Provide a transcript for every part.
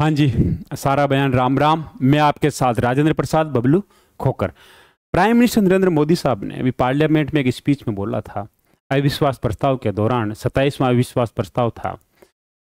हाँ जी सारा बयान राम राम मैं आपके साथ राजेंद्र प्रसाद बबलू खोकर प्राइम मिनिस्टर नरेंद्र मोदी साहब ने अभी पार्लियामेंट में एक स्पीच में बोला था अविश्वास प्रस्ताव के दौरान सत्ताईसवां अविश्वास प्रस्ताव था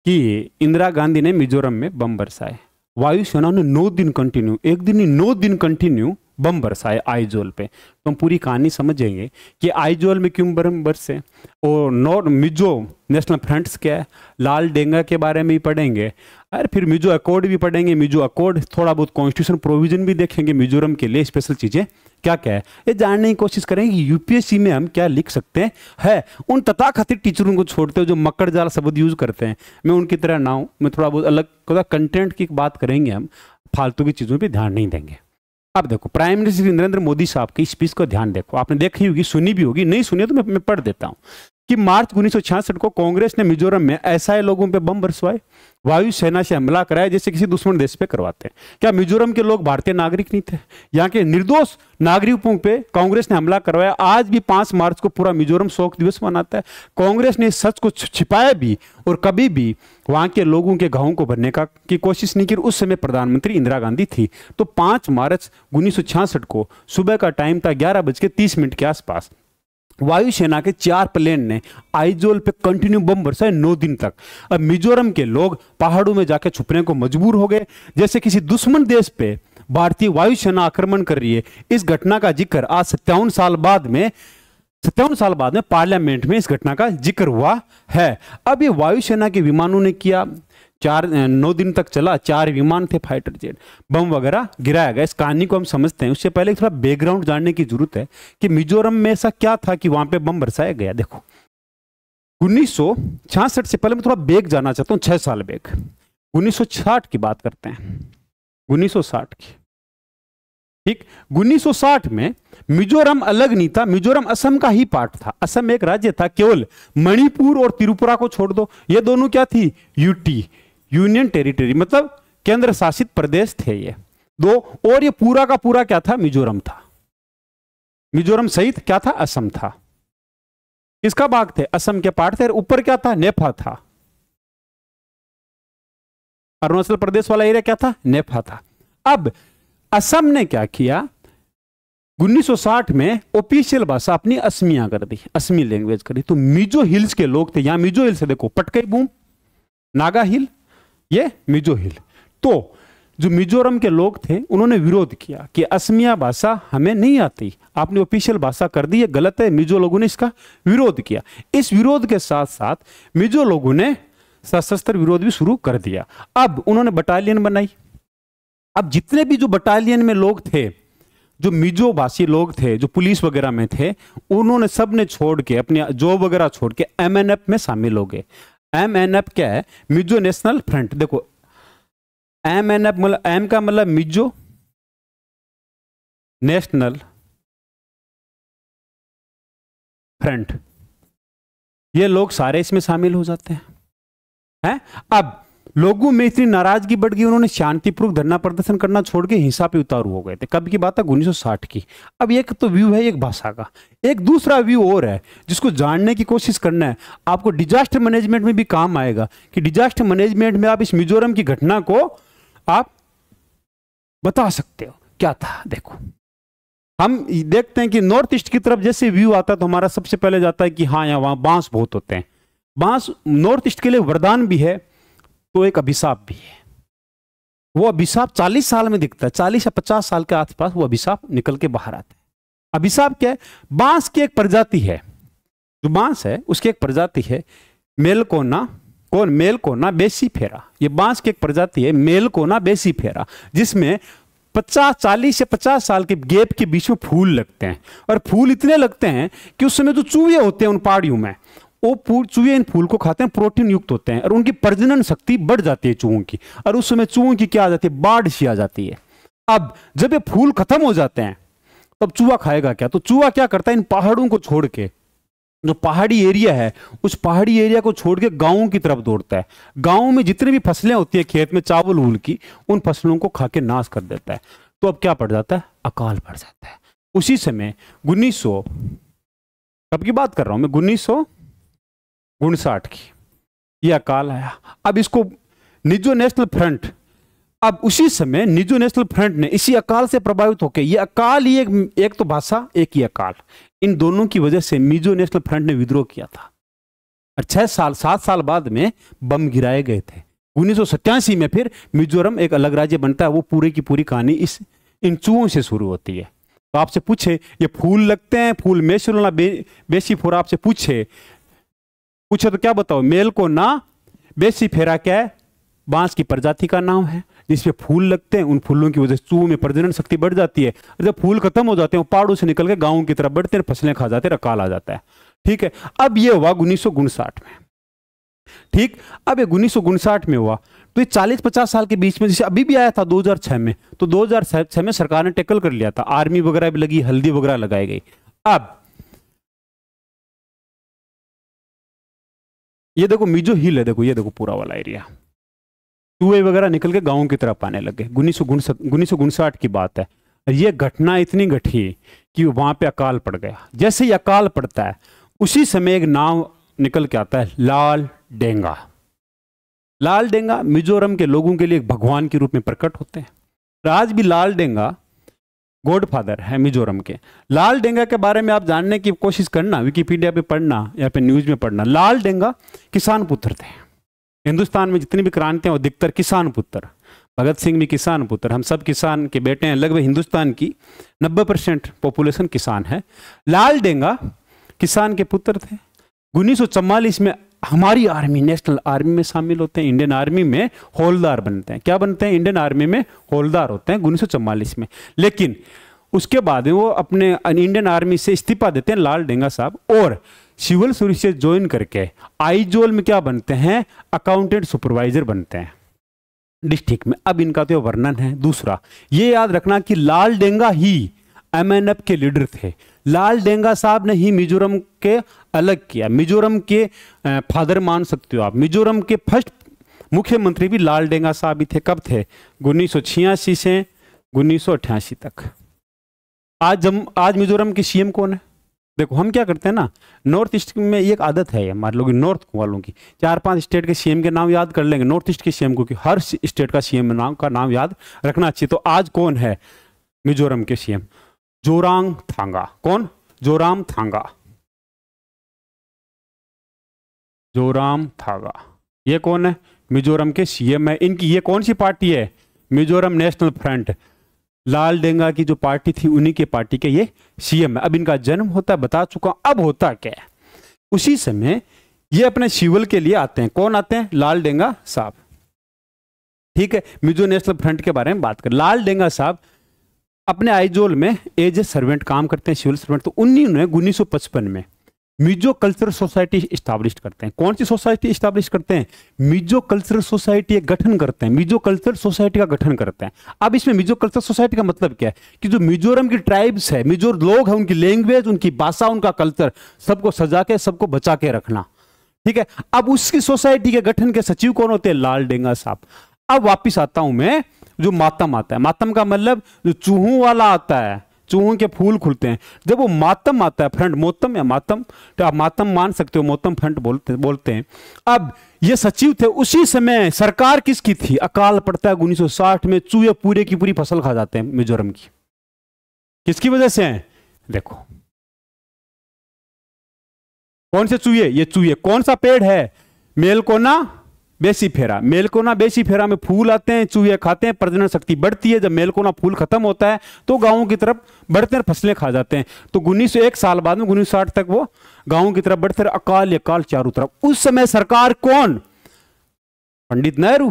कि इंदिरा गांधी ने मिजोरम में बम बरसाए वायुसेना ने नौ दिन कंटिन्यू एक दिन ही नौ दिन कंटिन्यू बम बरसाए आईजोल पे तो हम पूरी कहानी समझेंगे कि आईजोल में क्यों बम बरसे और नॉर्थ मिजो नेशनल फ्रंट्स क्या है लाल डेंगा के बारे में भी पढ़ेंगे अरे फिर मिजो अकॉर्ड भी पढ़ेंगे मिजो अकॉर्ड थोड़ा बहुत कॉन्स्टिट्यूशन प्रोविजन भी देखेंगे मिजोरम के लिए स्पेशल चीज़ें क्या क्या है ये जानने की कोशिश करेंगे कि यूपीएससी में हम क्या लिख सकते हैं उन तथाकथित टीचरों को छोड़ते हो जो मकर जाल शब्द यूज़ करते हैं मैं उनकी तरह ना मैं थोड़ा बहुत अलग कंटेंट की बात करेंगे हम फालतू की चीज़ों पर ध्यान नहीं देंगे अब देखो प्राइम मिनिस्टर नरेंद्र मोदी साहब की स्पीच को ध्यान देखो आपने देखी होगी सुनी भी होगी नहीं सुनी तो मैं, मैं पढ़ देता हूं कि मार्च उन्नीस को कांग्रेस ने मिजोरम में ऐसा लोगों पर बम बरसवाए वायुसेना से हमला कराया जैसे किसी दुश्मन देश पे करवाते हैं क्या मिजोरम के लोग भारतीय नागरिक नहीं थे यहाँ के निर्दोष नागरिकों पे कांग्रेस ने हमला करवाया आज भी पांच मार्च को पूरा मिजोरम शोक दिवस मनाता है कांग्रेस ने सच को छिपाया भी और कभी भी वहां के लोगों के घावों को भरने का की कोशिश नहीं की उस समय प्रधानमंत्री इंदिरा गांधी थी तो पांच मार्च उन्नीस को सुबह का टाइम था ग्यारह बज के तीस मिनट के आसपास वायुसेना के चार प्लेन ने आइजोल पे कंटिन्यू बम बरसाए नौ दिन तक अब मिजोरम के लोग पहाड़ों में जाकर छुपने को मजबूर हो गए जैसे किसी दुश्मन देश पे भारतीय वायुसेना आक्रमण कर रही है इस घटना का जिक्र आज सत्तावन साल बाद में सत्तावन साल बाद में पार्लियामेंट में इस घटना का जिक्र हुआ है अब ये वायुसेना के विमानों ने किया चार नौ दिन तक चला चार विमान थे फाइटर जेट बम वगैरह गिराया गया इस कहानी को हम समझते हैं उससे पहले थोड़ा बैकग्राउंड जानने की जरूरत है कि मिजोरम में ऐसा क्या था कि वहां पे बम बरसाया गया देखो उन्नीस से पहले मैं थोड़ा बेग जाना चाहता हूँ छह साल बेग उन्नीस की बात करते हैं उन्नीस की ठीक उन्नीस में मिजोरम अलग नहीं था मिजोरम असम का ही पार्ट था असम एक राज्य था केवल मणिपुर और त्रिपुरा को छोड़ दो ये दोनों क्या थी यूटी यूनियन टेरिटरी मतलब केंद्र शासित प्रदेश थे ये दो और ये पूरा का पूरा क्या था मिजोरम था मिजोरम सहित क्या था असम था किसका भाग थे असम के पार्ट थे ऊपर क्या था नेफा था अरुणाचल प्रदेश वाला एरिया क्या था नेफा था अब असम ने क्या किया 1960 में ऑफिशियल भाषा अपनी असमिया कर दी असमी लैंग्वेज कर दी तो मिजो हिल्स के लोग थे यहां मिजो हिल्स देखो पटकई बूम नागा हिल ये मिजो हिल तो जो मिजोरम के लोग थे उन्होंने विरोध किया कि असमिया भाषा हमें नहीं आती आपने ऑफिशियल भाषा कर दी है गलत है मिजो लोगों ने इसका विरोध किया इस विरोध के साथ साथ मिजो लोगों ने सशस्त्र विरोध भी शुरू कर दिया अब उन्होंने बटालियन बनाई अब जितने भी जो बटालियन में लोग थे जो मिजो भाषी लोग थे जो पुलिस वगैरह में थे उन्होंने सब ने छोड़ के अपने जॉब वगैरह छोड़ के एम में शामिल हो गए एम एन एफ क्या है मिजो नेशनल फ्रंट देखो एम एन एफ मतलब एम का मतलब मिजो नेशनल फ्रंट ये लोग सारे इसमें शामिल हो जाते हैं हैं अब लोगों में इतनी नाराजगी बढ़ गई उन्होंने शांतिपूर्वक धरना प्रदर्शन करना छोड़ के हिंसा पे उतारू हो गए थे कब की बात है उन्नीस की अब एक तो व्यू है एक भाषा का एक दूसरा व्यू और है जिसको जानने की कोशिश करना है आपको डिजास्टर मैनेजमेंट में भी काम आएगा कि डिजास्टर मैनेजमेंट में आप इस मिजोरम की घटना को आप बता सकते हो क्या था देखो हम देखते हैं कि नॉर्थ ईस्ट की तरफ जैसे व्यू आता है तो हमारा सबसे पहले जाता है कि हाँ यहाँ वहां बांस बहुत होते हैं बांस नॉर्थ ईस्ट के लिए वरदान भी है तो एक अभिशाप भी है वो अभिशाप 40 साल में दिखता है 40 या 50 साल के आसपास वो अभिशाप निकल के बाहर आता है अभिशाप क्या है बांस की एक प्रजाति है जो बांस है उसकी एक प्रजाति है मेलकोना कौन मेलकोना बेसी फेरा ये बांस की एक प्रजाति है मेलकोना बेसी फेरा जिसमें पचास चालीस से पचास साल के गेप के बीच में फूल लगते हैं और फूल इतने लगते हैं कि उस समय जो चूहे होते हैं उन पहाड़ियों में वो चूहे इन फूल को खाते हैं प्रोटीन युक्त होते हैं और उनकी प्रजनन शक्ति बढ़ जाती है चूहों की और उस समय चूहों की क्या आ जाती है बाढ़ सी आ जाती है अब जब ये फूल खत्म हो जाते हैं तब चूहा खाएगा क्या तो चूहा क्या करता है इन पहाड़ों को छोड़ के जो पहाड़ी एरिया है उस पहाड़ी एरिया को छोड़ के गाँव की तरफ दौड़ता है गाँव में जितनी भी फसलें होती है खेत में चावल वूल की उन फसलों को खा के नाश कर देता है तो अब क्या पड़ जाता है अकाल पड़ जाता है उसी समय उन्नीस सौ कब की बात कर रहा हूं मैं उन्नीस सौ उनसाठ की यह अकाल आया अब इसको निजो नेशनल फ्रंट अब उसी समय निजो नेशनल फ्रंट ने इसी अकाल से प्रभावित होकर यह अकाल ही एक, एक तो भाषा एक ही अकाल इन दोनों की वजह से मिजो नेशनल फ्रंट ने विद्रोह किया था और छह साल सात साल बाद में बम गिराए गए थे उन्नीस में फिर मिजोरम एक अलग राज्य बनता है वो पूरे की पूरी कहानी इस इन चूहों से शुरू होती है तो आपसे पूछे ये फूल लगते हैं फूल मेसुर बे, बेसी फोर आपसे पूछे पूछे तो क्या बताओ मेल को ना बेसी फेरा क्या है बांस की प्रजाति का नाम है जिसमें फूल लगते हैं उन फूलों की वजह से चूह में प्रजनन शक्ति बढ़ जाती है और जब फूल खत्म हो जाते हैं पहाड़ों से निकल के गाँव की तरफ बढ़ते हैं फसलें खा जाते हैं रकाल आ जाता है ठीक है अब यह हुआ उन्नीस में ठीक अब ये उन्नीस में हुआ तो ये 40-50 साल के बीच में जैसे अभी भी आया था 2006 में तो 2006 में सरकार ने टेकल कर लिया था आर्मी वगैरह भी लगी हल्दी वगैरह लगाई गई अब ये देखो मिजो हिल है देखो ये देखो पूरा वाला एरिया चूहे वगैरह निकल के गाँव की तरफ आने लगे उन्नीस सौ उन्नीस सौ की बात है ये घटना इतनी घटी कि वहाँ पे अकाल पड़ गया जैसे ही अकाल पड़ता है उसी समय एक नाव निकल के आता है लाल डेंगा लाल डेंगा मिजोरम के लोगों के लिए एक भगवान के रूप में प्रकट होते हैं आज भी लाल डेंगा गॉडफादर है मिजोरम के लाल डेंगा के बारे में आप जानने की कोशिश करना विकीपीडिया पे पढ़ना या फिर न्यूज में पढ़ना लाल डेंगा किसान पुत्र थे हिंदुस्तान में जितनी भी क्रांतियां वो अधिकतर किसान पुत्र भगत सिंह भी किसान पुत्र हम सब किसान के बेटे हैं लगभग हिंदुस्तान की 90 परसेंट पॉपुलेशन किसान है लाल डेंगा किसान के पुत्र थे उन्नीस में हमारी आर्मी नेशनल आर्मी में शामिल होते हैं इंडियन आर्मी में होलदार बनते हैं क्या बनते हैं इंडियन आर्मी में होलदार होते हैं उन्नीस में लेकिन उसके बाद वो अपने इंडियन आर्मी से इस्तीफा देते हैं लाल डेंगा साहब और सिविल सर्विस से ज्वाइन करके आईजोल में क्या बनते हैं अकाउंटेंट सुपरवाइजर बनते हैं डिस्ट्रिक्ट में अब इनका तो वर्णन है दूसरा ये याद रखना कि लाल डेंगा ही एमएनएफ के लीडर थे लाल डेंगा साहब ने ही मिजोरम के अलग किया मिजोरम के फादर मान सकते हो आप मिजोरम के फर्स्ट मुख्यमंत्री भी लाल डेंगा साहब ही थे कब थे उन्नीस से उन्नीस तक आज जम आज मिजोरम के सीएम कौन है देखो हम क्या करते हैं ना नॉर्थ ईस्ट में एक आदत है हमारे लोग नॉर्थ वालों की चार पांच स्टेट के सीएम के नाम याद कर लेंगे नॉर्थ ईस्ट के सीएम को कि हर स्टेट का सीएम नाम का नाम याद रखना चाहिए तो आज कौन है मिजोरम के सीएम जोरांग थांगा कौन जोराम थांगा जोराम थांगा ये कौन है मिजोरम के सीएम है इनकी ये कौन सी पार्टी है Mizoram national front Laldenga की जो पार्टी थी उन्हीं के पार्टी के ये सीएम है अब इनका जन्म होता है बता चुका अब होता क्या उसी समय ये अपने शिवल के लिए आते हैं कौन आते हैं लाल डेंगा साहब ठीक है मिजो नेशनल फ्रंट के बारे में बात कर लाल डेंगा साहब अपने आइजोल में एज ए सर्वेंट काम करते हैं सिविल सर्वेंट तो उन्हीं ने उन्नीस में मिजो कल्चरल सोसाइटी स्टाब्लिश करते हैं कौन सी सोसाइटी स्टाब्लिश करते हैं मिजो कल्चरल सोसाइटी गठन करते हैं मिजो कल्चरल सोसाइटी का गठन करते हैं अब इसमें मिजो कल्चरल सोसाइटी का मतलब क्या है कि जो मिजोरम की ट्राइब्स है मिजो लोग हैं उनकी लैंग्वेज उनकी भाषा उनका कल्चर सबको सजा के सबको बचा के रखना ठीक है अब उसकी सोसाइटी के गठन के सचिव कौन होते हैं लाल डेंगा साहब अब वापिस आता हूं मैं जो मातम आता है मातम का मतलब जो चूहों वाला आता है चूहों के फूल खुलते हैं जब वो मातम आता है फ्रंट मोतम या मातम तो आप मातम मान सकते हो मोतम फ्रंट बोलते बोलते हैं अब ये सचिव थे उसी समय सरकार किसकी थी अकाल पड़ता है उन्नीस में चूहे पूरे की पूरी फसल खा जाते हैं मिजोरम की किसकी वजह से है देखो कौन से चूहे ये चूहे कौन सा पेड़ है मेल कोना बेसी फेरा मेलकोना फेरा में फूल आते हैं चूहे खाते हैं प्रजनन शक्ति बढ़ती है जब मेलकोना फूल खत्म होता है तो गाँव की तरफ बढ़ते फसलें खा जाते हैं तो उन्नीस एक साल बाद में उन्नीस तक वो गाँव की तरफ बढ़ते अकाल या काल चारों तरफ उस समय सरकार कौन पंडित नेहरू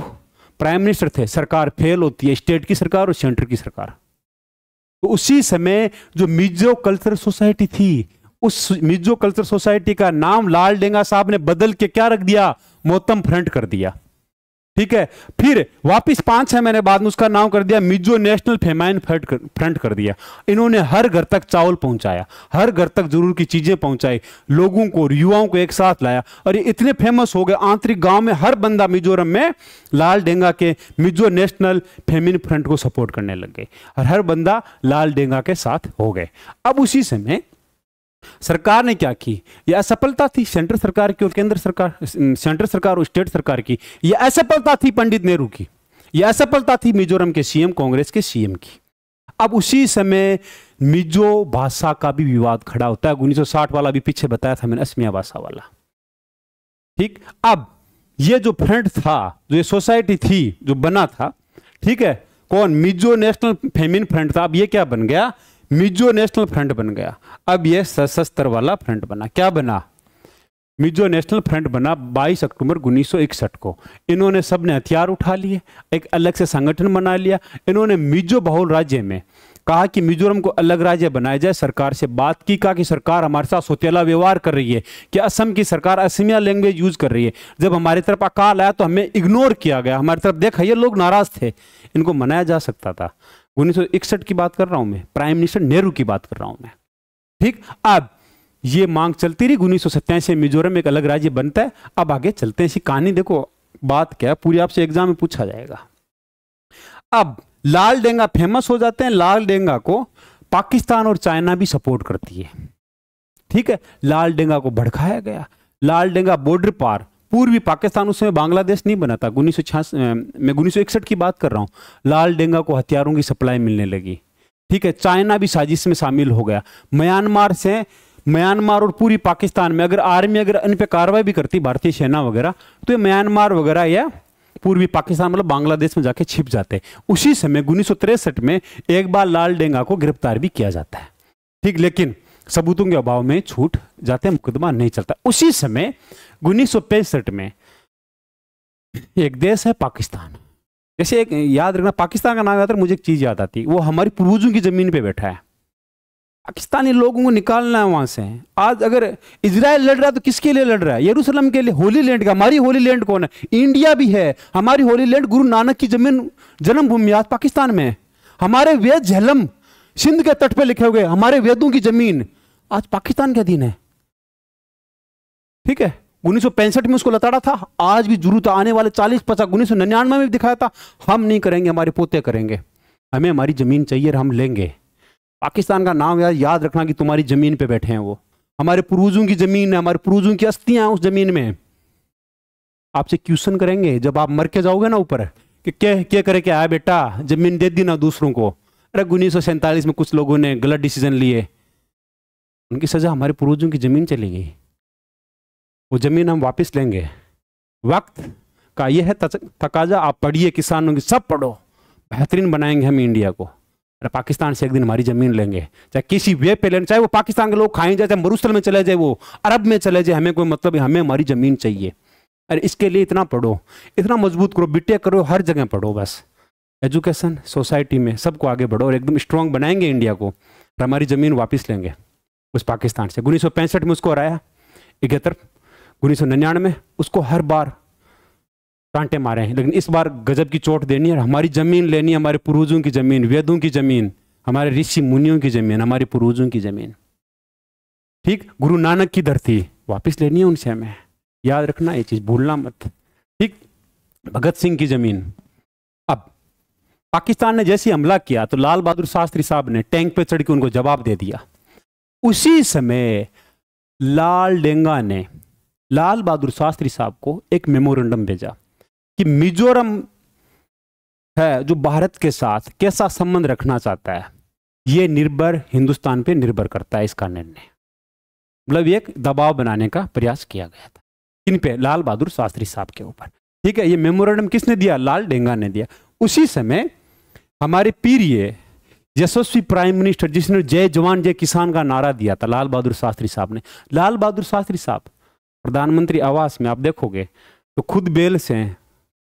प्राइम मिनिस्टर थे सरकार फेल होती है स्टेट की सरकार और सेंटर की सरकार तो उसी समय जो मिजो कल्चर सोसाइटी थी उस मिजो कल्चर सोसाइटी का नाम लाल डेंगा साहब ने बदल के क्या रख दिया मोतम फ्रंट कर दिया ठीक है फिर वापस पांच छह महीने बाद में उसका नाम कर दिया मिजो नेशनल फेमाइन फ्रंट कर, फ्रंट कर दिया इन्होंने हर घर तक चावल पहुंचाया हर घर तक जरूर की चीजें पहुंचाई लोगों को युवाओं को एक साथ लाया और ये इतने फेमस हो गए आंतरिक गांव में हर बंदा मिजोरम में लाल डेंगा के मिजो नेशनल फेमिन फ्रंट को सपोर्ट करने लग गए और हर बंदा लाल डेंगा के साथ हो गए अब उसी समय सरकार ने क्या की यह असफलता थी सेंटर सरकार की और केंद्र सरकार सेंट्रल सरकार और स्टेट सरकार की यह असफलता थी पंडित नेहरू की यह असफलता थी मिजोरम के सीएम कांग्रेस के सीएम की अब उसी समय मिजो भाषा का भी विवाद खड़ा होता है उन्नीस वाला भी पीछे बताया था मैंने असमिया भाषा वाला ठीक अब यह जो फ्रंट था जो सोसाइटी थी जो बना था ठीक है कौन मिजो नेशनल फेमिन फ्रंट था अब यह क्या बन गया मिजो नेशनल फ्रंट बन गया अब यह सशस्त्र वाला फ्रंट बना क्या बना मिजो नेशनल फ्रंट बना 22 अक्टूबर उन्नीस को इन्होंने सब ने हथियार उठा लिए एक अलग से संगठन बना लिया इन्होंने मिजो बहुल राज्य में कहा कि मिजोरम को अलग राज्य बनाया जाए सरकार से बात की कहा कि सरकार हमारे साथ सोतेला व्यवहार कर रही है कि असम की सरकार असमिया लैंग्वेज यूज कर रही है जब हमारी तरफ अकाल आया तो हमें इग्नोर किया गया हमारी तरफ देखा ये लोग नाराज थे इनको मनाया जा सकता था उन्नीस की बात कर रहा हूं मैं प्राइम मिनिस्टर नेहरू की बात कर रहा हूं मैं ठीक अब ये मांग चलती रही उन्नीस सौ मिजोरम एक अलग राज्य बनता है अब आगे चलते हैं इसी कहानी देखो बात क्या है पूरी आपसे एग्जाम में पूछा जाएगा अब लाल डेंगा फेमस हो जाते हैं लाल डेंगा को पाकिस्तान और चाइना भी सपोर्ट करती है ठीक है लाल डेंगा को भड़काया गया लाल डेंगा बॉर्डर पार पूर्वी पाकिस्तान उस समय बांग्लादेश नहीं बना था उन्नीस मैं उन्नीस की बात कर रहा हूँ लाल डेंगा को हथियारों की सप्लाई मिलने लगी ठीक है चाइना भी साजिश में शामिल हो गया म्यांमार से म्यांमार और पूरी पाकिस्तान में अगर आर्मी अगर इन पर कार्रवाई भी करती भारतीय सेना वगैरह तो ये म्यांमार वगैरह या पूर्वी पाकिस्तान मतलब बांग्लादेश में जाके छिप जाते हैं उसी समय उन्नीस में एक बार लाल डेंगा को गिरफ्तार भी किया जाता है ठीक लेकिन सबूतों के अभाव में छूट जाते मुकदमा नहीं चलता उसी समय उन्नीस में एक देश है पाकिस्तान जैसे एक याद रखना पाकिस्तान का नाम याद मुझे एक चीज़ याद आती वो हमारी पूर्वजों की ज़मीन पे बैठा है पाकिस्तानी लोगों को निकालना है वहां से आज अगर इसराइल लड़ रहा है तो किसके लिए लड़ रहा है यरूशलेम के लिए होली लैंड का हमारी होली लैंड कौन है इंडिया भी है हमारी होली लैंड गुरु नानक की जमीन जन्मभूमि आज पाकिस्तान में है हमारे वेद झलम सिंध के तट पर लिखे हुए हमारे वेदों की जमीन आज पाकिस्तान के अधीन है ठीक है उन्नीस में उसको लताड़ा था आज भी जरूरत आने वाले चालीस पचास उन्नीस में भी दिखाया था हम नहीं करेंगे हमारे पोते करेंगे हमें हमारी ज़मीन चाहिए हम लेंगे पाकिस्तान का नाम याद याद रखना कि तुम्हारी ज़मीन पे बैठे हैं वो हमारे पुरुजों की ज़मीन है हमारे पुरुजों की अस्थियां उस ज़मीन में आपसे क्वेश्चन करेंगे जब आप मर के जाओगे ना ऊपर कि क्या क्या करे क्या आया बेटा ज़मीन दे दी ना दूसरों को अरे उन्नीस में कुछ लोगों ने गलत डिसीजन लिए उनकी सज़ा हमारे पूर्वजों की ज़मीन चली गई वो ज़मीन हम वापस लेंगे वक्त का यह है तकाजा आप पढ़िए किसानों की सब पढ़ो बेहतरीन बनाएंगे हम इंडिया को अरे पाकिस्तान से एक दिन हमारी ज़मीन लेंगे चाहे किसी वे पे लेंगे चाहे वो पाकिस्तान के लोग खाएं जाए चाहे मरुस्थल में चले जाए वो अरब में चले जाए हमें कोई मतलब हमें हमारी ज़मीन चाहिए अरे इसके लिए इतना पढ़ो इतना मजबूत करो बिटे करो हर जगह पढ़ो बस एजुकेशन सोसाइटी में सबको आगे बढ़ो और एकदम स्ट्रांग बनाएंगे इंडिया को और हमारी ज़मीन वापस लेंगे उस पाकिस्तान से उन्नीस में उसको हराया इकहत्तर उन्नीस में उसको हर बार कांटे मारे हैं लेकिन इस बार गजब की चोट देनी है हमारी ज़मीन लेनी है हमारे पुरुजों की ज़मीन वेदों की ज़मीन हमारे ऋषि मुनियों की ज़मीन हमारे पुरुजों की ज़मीन ठीक गुरु नानक की धरती वापस लेनी है उनसे हमें याद रखना ये चीज़ भूलना मत ठीक भगत सिंह की ज़मीन अब पाकिस्तान ने जैसे हमला किया तो लाल बहादुर शास्त्री साहब ने टैंक पे चढ़ के उनको जवाब दे दिया उसी समय लाल डेंगा ने लाल बहादुर शास्त्री साहब को एक मेमोरेंडम भेजा कि मिजोरम है जो भारत के साथ कैसा संबंध रखना चाहता है ये निर्भर हिंदुस्तान पे निर्भर करता है इसका निर्णय मतलब एक दबाव बनाने का प्रयास किया गया था किन पे लाल बहादुर शास्त्री साहब के ऊपर ठीक है ये मेमोरेंडम किसने दिया लाल डेंगा ने दिया उसी समय हमारे पीरिए यशस्वी प्राइम मिनिस्टर जिसने जय जवान जय किसान का नारा दिया था लाल बहादुर शास्त्री साहब ने लाल बहादुर शास्त्री साहब प्रधानमंत्री आवास में आप देखोगे तो खुद बेल से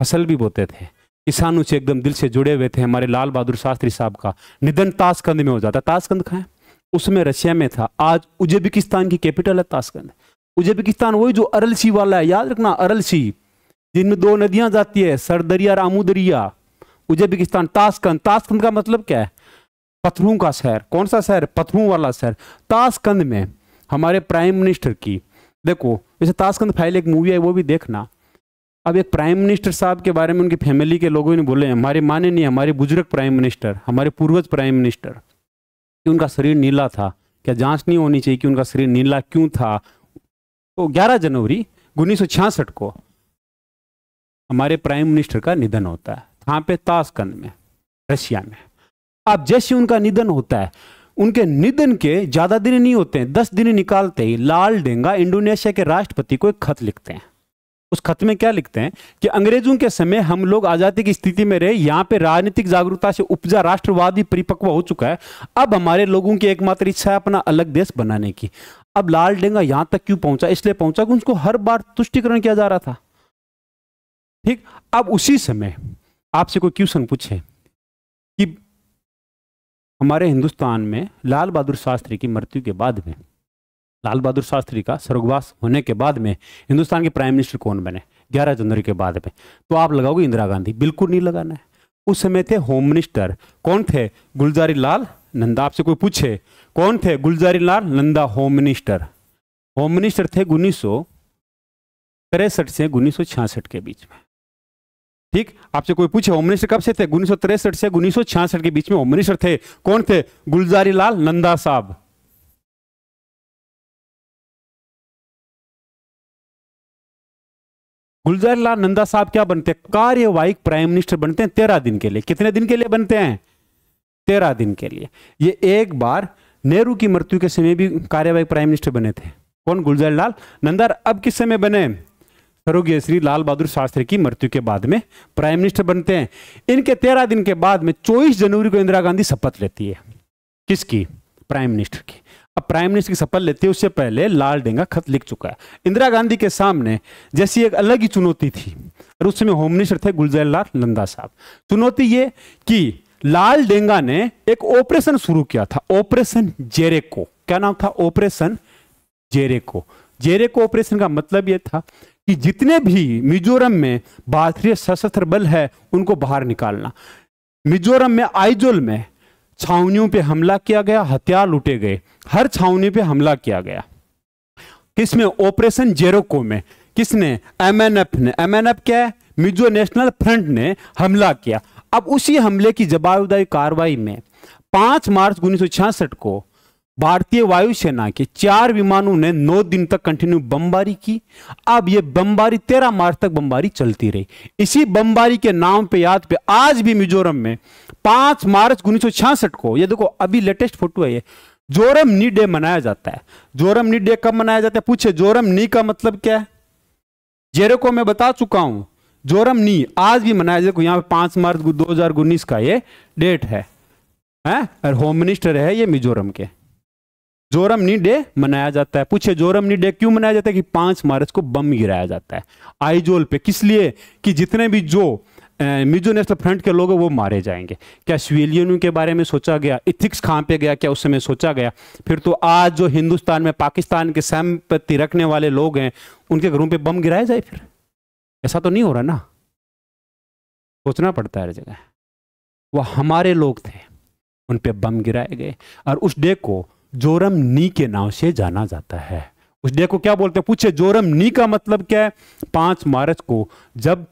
फसल भी बोते थे किसानों से एकदम दिल से जुड़े हुए थे हमारे लाल बहादुर शास्त्री साहब का निधन ताशकंद में हो जाता ताशकंद खाए उसमें रशिया में था आज उज्बेकिस्तान की कैपिटल है ताशकंद उज्बेकिस्तान वही जो अरल सी वाला है याद रखना अरल सी जिनमें दो नदियां जाती है सरदरिया और आमुदरिया उज्बेकिस्तान ताशकंद ताशकंद का मतलब क्या है पत्थरों का शहर कौन सा शहर पत्थरों वाला शहर ताशकंद में हमारे प्राइम मिनिस्टर की देखो जैसे ताशकंद फाइल एक मूवी है वो भी देखना अब एक प्राइम मिनिस्टर साहब के बारे में उनकी फैमिली के लोगों ने बोले हमारे माने नहीं हमारे बुजुर्ग प्राइम मिनिस्टर हमारे पूर्वज प्राइम मिनिस्टर कि उनका शरीर नीला था क्या जांच नहीं होनी चाहिए कि उनका शरीर नीला क्यों था तो 11 जनवरी उन्नीस को हमारे प्राइम मिनिस्टर का निधन होता है वहां पे ताशकंद में रशिया में अब जैसे उनका निधन होता है उनके निधन के ज़्यादा दिन नहीं होते हैं दस दिन निकालते ही लाल डेंगा इंडोनेशिया के राष्ट्रपति को एक खत लिखते हैं उस खत में क्या लिखते हैं कि अंग्रेजों के समय हम लोग आज़ादी की स्थिति में रहे यहां पे राजनीतिक जागरूकता से उपजा राष्ट्रवादी परिपक्व हो चुका है अब हमारे लोगों की एकमात्र इच्छा है अपना अलग देश बनाने की अब लाल डेंगा यहां तक क्यों पहुंचा इसलिए पहुंचा कि उसको हर बार तुष्टिकरण किया जा रहा था ठीक अब उसी समय आपसे कोई क्वेश्चन पूछे हमारे हिंदुस्तान में लाल बहादुर शास्त्री की मृत्यु के बाद में लाल बहादुर शास्त्री का स्वर्गवास होने के बाद में हिंदुस्तान के प्राइम मिनिस्टर कौन बने ग्यारह जनवरी के बाद में तो आप लगाओगे इंदिरा गांधी बिल्कुल नहीं लगाना है उस समय थे होम मिनिस्टर कौन थे गुलजारी लाल नंदा आपसे कोई पूछे कौन थे Gulzari Lal Nanda home minister home minister थे उन्नीस सौ तिरसठ से उन्नीस के बीच में ठीक आपसे कोई पूछे होम मिनिस्टर कब से थे उन्नीस से उन्नीस के बीच में होम मिनिस्टर थे कौन थे गुलजारी लाल नंदा साहब गुलजार लाल नंदा साहब क्या बनते हैं कार्यवाहिक प्राइम मिनिस्टर बनते हैं तेरह दिन के लिए कितने दिन के लिए बनते हैं तेरह दिन के लिए ये एक बार नेहरू की मृत्यु के समय भी कार्यवाहिक प्राइम मिनिस्टर बने थे कौन गुलजार लाल नंदा अब किस समय बने सरोग्य श्री लाल बहादुर शास्त्री की मृत्यु के बाद में प्राइम मिनिस्टर बनते हैं इनके तेरह दिन के बाद में चौबीस जनवरी को इंदिरा गांधी शपथ लेती है किसकी प्राइम मिनिस्टर की अब प्राइम मिनिस्टर की शपथ लेती है उससे पहले लाल डेंगा खत लिख चुका है इंदिरा गांधी के सामने जैसी एक अलग ही चुनौती थी और उस समय होम मिनिस्टर थे गुलजार लाल नंदा साहब चुनौती ये कि लाल डेंगा ने एक ऑपरेशन शुरू किया था ऑपरेशन जेरेको क्या नाम था ऑपरेशन जेरेको जेरेको ऑपरेशन का मतलब यह था कि जितने भी मिजोरम में भारतीय सशस्त्र बल है उनको बाहर निकालना मिजोरम में आइजोल में छावनियों पे हमला किया गया हथियार लूटे गए हर छावनी पे हमला किया गया किसमें ऑपरेशन जेरोको में किसने एफ ने एफ क्या है मिजो नेशनल फ्रंट ने हमला किया अब उसी हमले की जवाबदारी कार्रवाई में पांच मार्च उन्नीस को भारतीय वायुसेना के चार विमानों ने नौ दिन तक कंटिन्यू बमबारी की अब ये बमबारी तेरह मार्च तक बमबारी चलती रही इसी बमबारी के नाम पे याद पे आज भी मिजोरम में पांच मार्च उन्नीस को ये देखो अभी लेटेस्ट फोटो है ये जोरम नी डे मनाया जाता है जोरम नी डे कब मनाया जाता है पूछे जोरम नी का मतलब क्या है जेरे को मैं बता चुका हूं जोरम नी आज भी मनाया जाता यहां पे पांच मार्च दो का ये डेट है, है? और होम मिनिस्टर है ये मिजोरम के जोरमनी डे मनाया जाता है पूछे जोरमनी डे क्यों मनाया जाता है कि पांच मार्च को बम गिराया जाता है आईजोल पे किस लिए कि जितने भी जो मिजो नेशनल फ्रंट के लोग हैं वो मारे जाएंगे क्या स्वेलियन के बारे में सोचा गया इथिक्स कहाँ पे गया क्या उस समय सोचा गया फिर तो आज जो हिंदुस्तान में पाकिस्तान के संपत्ति रखने वाले लोग हैं उनके घरों पे बम गिराया जाए फिर ऐसा तो नहीं हो रहा ना सोचना पड़ता है हर जगह वह हमारे लोग थे उन पर बम गिराए गए और उस डे को जोरम नी के नाम से जाना जाता है उस डे को क्या बोलते हैं पूछे जोरम नी का मतलब क्या है पांच मार्च को जब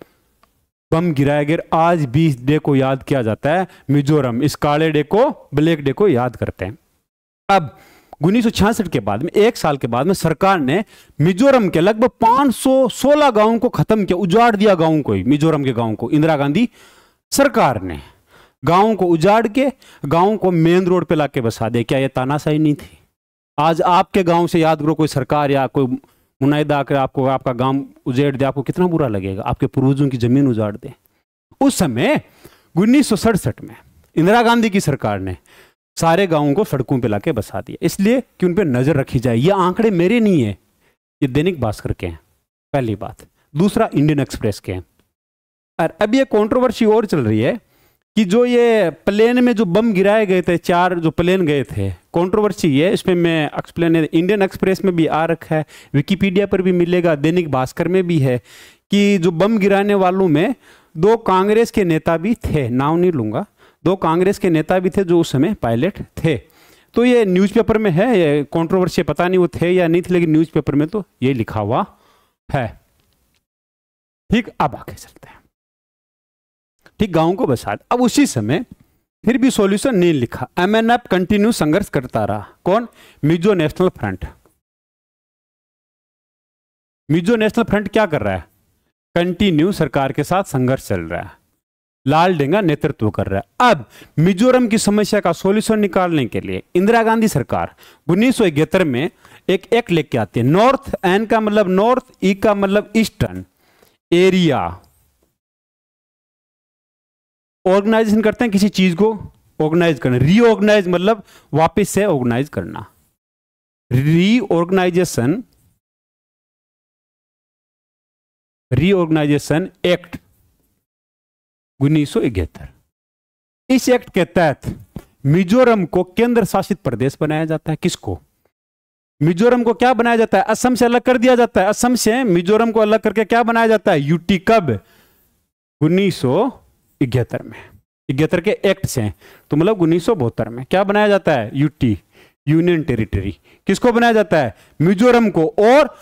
बम गिराया गया आज भी इस डे को याद किया जाता है मिजोरम इस काले डे को ब्लैक डे को याद करते हैं अब उन्नीस के बाद में एक साल के बाद में सरकार ने मिजोरम के लगभग 516 गांवों को खत्म किया उजाड़ दिया गांवों को ही मिजोरम के गांवों को इंदिरा गांधी सरकार ने गांवों को उजाड़ के गांवों को मेन रोड पे लाके बसा दे क्या ये तानाशाही नहीं थी आज आपके गांव से याद करो कोई सरकार या कोई मुनाहिदा आकर आपको आपका गांव उजेड़ दे आपको कितना बुरा लगेगा आपके पूर्वजों की जमीन उजाड़ दे उस समय उन्नीस में इंदिरा गांधी की सरकार ने सारे गांवों को सड़कों पर लाके बसा दिया इसलिए कि उन पर नज़र रखी जाए ये आंकड़े मेरे नहीं है ये दैनिक भास्कर के हैं पहली बात दूसरा इंडियन एक्सप्रेस के हैं और अब ये कॉन्ट्रोवर्सी और चल रही है कि जो ये प्लेन में जो बम गिराए गए थे चार जो प्लेन गए थे कंट्रोवर्सी है इसमें मैं एक्सप्लेन इंडियन एक्सप्रेस में भी आ रखा है विकीपीडिया पर भी मिलेगा दैनिक भास्कर में भी है कि जो बम गिराने वालों में दो कांग्रेस के नेता भी थे नाव नहीं लूंगा दो कांग्रेस के नेता भी थे जो उस समय पायलट थे तो ये न्यूज़पेपर में है ये कॉन्ट्रोवर्सी पता नहीं वो थे या नहीं थे लेकिन न्यूज़पेपर में तो ये लिखा हुआ है ठीक अब आगे चलते हैं ठीक गांव को बसा अब उसी समय फिर भी सॉल्यूशन नहीं लिखा एम एन एफ कंटिन्यू संघर्ष करता रहा कौन Mizo national front Mizo national front क्या कर रहा है कंटिन्यू सरकार के साथ संघर्ष चल रहा है लाल डेंगा नेतृत्व कर रहा है अब मिजोरम की समस्या का सॉल्यूशन निकालने के लिए इंदिरा गांधी सरकार उन्नीस में एक एक्ट लेके आती है नॉर्थ एन का मतलब नॉर्थ ई e का मतलब ईस्टर्न एरिया ऑर्गेनाइजेशन करते हैं किसी चीज को ऑर्गेनाइज करना रीऑर्गेनाइज मतलब वापस से ऑर्गेनाइज करना रीऑर्गेनाइजेशन रीऑर्गेनाइजेशन एक्ट उन्नीस इस एक्ट के तहत मिजोरम को केंद्र शासित प्रदेश बनाया जाता है किसको मिजोरम को क्या बनाया जाता है असम से अलग कर दिया जाता है असम से मिजोरम को अलग करके क्या बनाया जाता है यूटी कब उन्नीस इकहत्तर में इकहत्तर के एक्ट से हैं तो मतलब उन्नीस में क्या बनाया जाता है यूटी यूनियन टेरिटरी किसको बनाया जाता है मिजोरम को और